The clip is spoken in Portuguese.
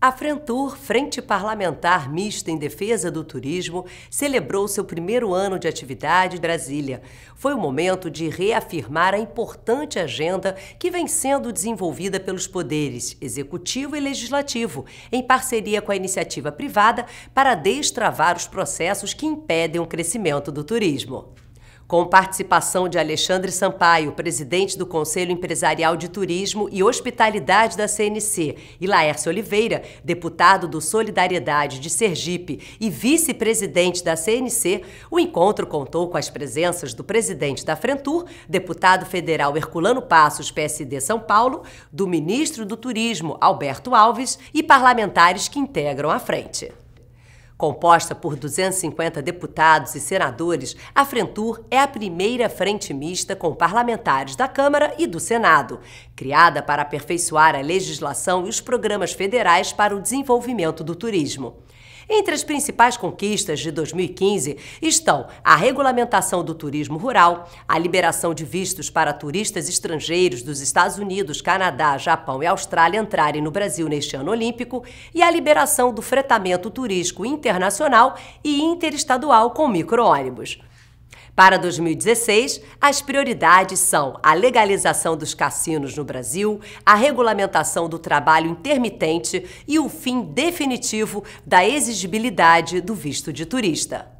A Frentur, Frente Parlamentar Mista em Defesa do Turismo, celebrou seu primeiro ano de atividade em Brasília. Foi o momento de reafirmar a importante agenda que vem sendo desenvolvida pelos poderes executivo e legislativo, em parceria com a iniciativa privada, para destravar os processos que impedem o crescimento do turismo com participação de Alexandre Sampaio, presidente do Conselho Empresarial de Turismo e Hospitalidade da CNC, e Laércio Oliveira, deputado do Solidariedade de Sergipe e vice-presidente da CNC, o encontro contou com as presenças do presidente da Frentur, deputado federal Herculano Passos, PSD São Paulo, do ministro do Turismo, Alberto Alves, e parlamentares que integram a frente. Composta por 250 deputados e senadores, a Frentur é a primeira frente mista com parlamentares da Câmara e do Senado, criada para aperfeiçoar a legislação e os programas federais para o desenvolvimento do turismo. Entre as principais conquistas de 2015 estão a regulamentação do turismo rural, a liberação de vistos para turistas estrangeiros dos Estados Unidos, Canadá, Japão e Austrália entrarem no Brasil neste ano olímpico e a liberação do fretamento turístico internacional e interestadual com micro-ônibus. Para 2016, as prioridades são a legalização dos cassinos no Brasil, a regulamentação do trabalho intermitente e o fim definitivo da exigibilidade do visto de turista.